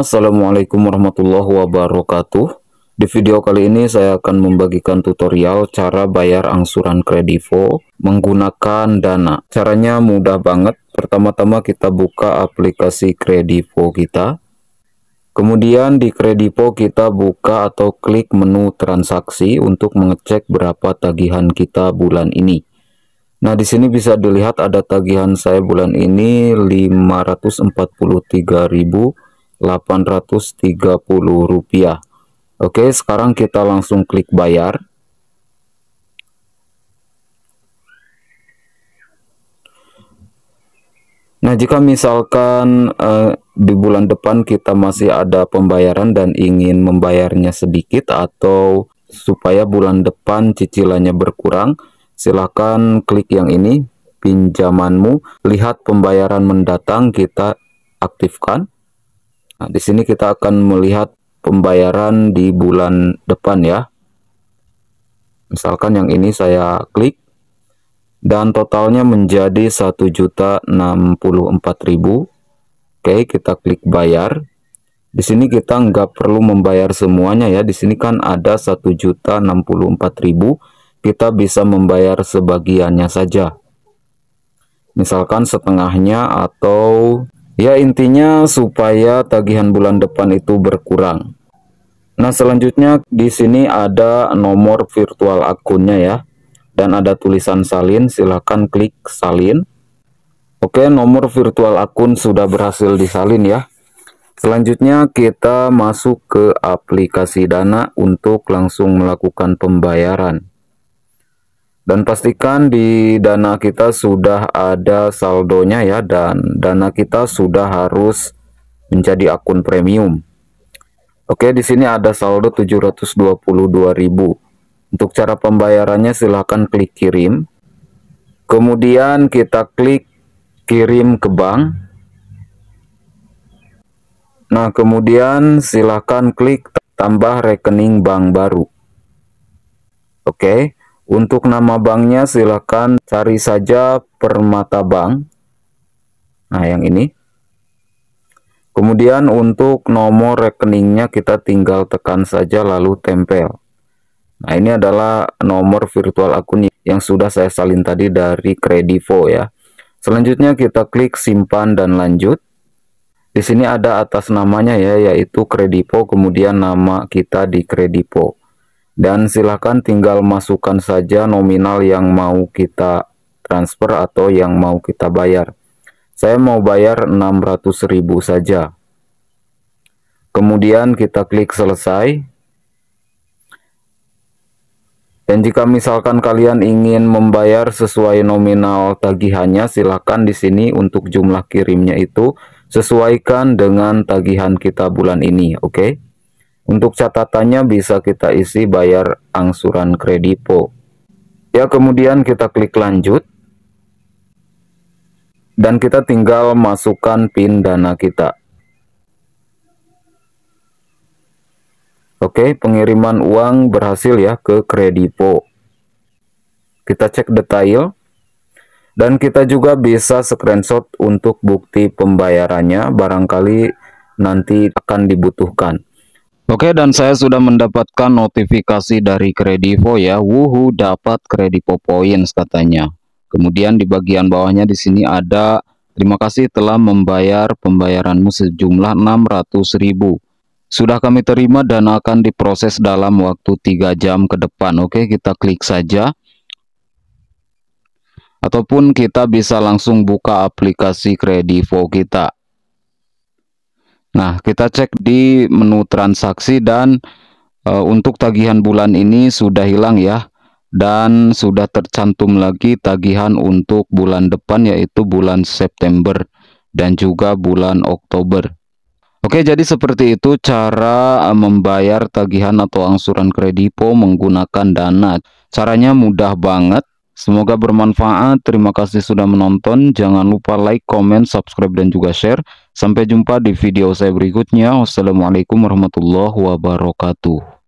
Assalamualaikum warahmatullahi wabarakatuh Di video kali ini saya akan membagikan tutorial cara bayar angsuran kredivo menggunakan dana Caranya mudah banget Pertama-tama kita buka aplikasi kredivo kita Kemudian di kredivo kita buka atau klik menu transaksi untuk mengecek berapa tagihan kita bulan ini Nah, di sini bisa dilihat ada tagihan saya bulan ini ribu. 830 rupiah Oke sekarang kita langsung klik bayar Nah jika misalkan eh, di bulan depan kita masih ada pembayaran dan ingin membayarnya sedikit atau supaya bulan depan cicilannya berkurang silakan klik yang ini pinjamanmu lihat pembayaran mendatang kita aktifkan Nah, di sini kita akan melihat pembayaran di bulan depan ya. Misalkan yang ini saya klik dan totalnya menjadi 1.064.000. Oke, kita klik bayar. Di sini kita nggak perlu membayar semuanya ya. Di sini kan ada 1.064.000. Kita bisa membayar sebagiannya saja. Misalkan setengahnya atau Ya intinya supaya tagihan bulan depan itu berkurang. Nah selanjutnya di sini ada nomor virtual akunnya ya. Dan ada tulisan salin, silahkan klik salin. Oke nomor virtual akun sudah berhasil disalin ya. Selanjutnya kita masuk ke aplikasi dana untuk langsung melakukan pembayaran dan pastikan di dana kita sudah ada saldonya ya dan dana kita sudah harus menjadi akun premium. Oke, di sini ada saldo 722.000. Untuk cara pembayarannya silahkan klik kirim. Kemudian kita klik kirim ke bank. Nah, kemudian silahkan klik tambah rekening bank baru. Oke. Untuk nama banknya silahkan cari saja Permata Bank. Nah yang ini. Kemudian untuk nomor rekeningnya kita tinggal tekan saja lalu tempel. Nah ini adalah nomor virtual akun yang sudah saya salin tadi dari Kredivo ya. Selanjutnya kita klik simpan dan lanjut. Di sini ada atas namanya ya, yaitu Kredivo kemudian nama kita di Kredivo dan silahkan tinggal masukkan saja nominal yang mau kita transfer atau yang mau kita bayar saya mau bayar 600.000 saja kemudian kita klik selesai dan jika misalkan kalian ingin membayar sesuai nominal tagihannya, silahkan di sini untuk jumlah kirimnya itu sesuaikan dengan tagihan kita bulan ini, oke? Okay? Untuk catatannya bisa kita isi bayar angsuran kredipo. Ya, kemudian kita klik lanjut. Dan kita tinggal masukkan PIN dana kita. Oke, pengiriman uang berhasil ya ke kredipo. Kita cek detail. Dan kita juga bisa screenshot untuk bukti pembayarannya, barangkali nanti akan dibutuhkan. Oke dan saya sudah mendapatkan notifikasi dari Kredivo ya. Wuhu dapat Kredivo Points katanya. Kemudian di bagian bawahnya di sini ada terima kasih telah membayar pembayaranmu sejumlah 600.000. Sudah kami terima dan akan diproses dalam waktu 3 jam ke depan. Oke, kita klik saja. Ataupun kita bisa langsung buka aplikasi Kredivo kita. Nah, kita cek di menu transaksi dan e, untuk tagihan bulan ini sudah hilang ya. Dan sudah tercantum lagi tagihan untuk bulan depan yaitu bulan September dan juga bulan Oktober. Oke, jadi seperti itu cara eh, membayar tagihan atau angsuran kredipo menggunakan Dana. Caranya mudah banget Semoga bermanfaat. Terima kasih sudah menonton. Jangan lupa like, comment, subscribe, dan juga share. Sampai jumpa di video saya berikutnya. Wassalamualaikum warahmatullahi wabarakatuh.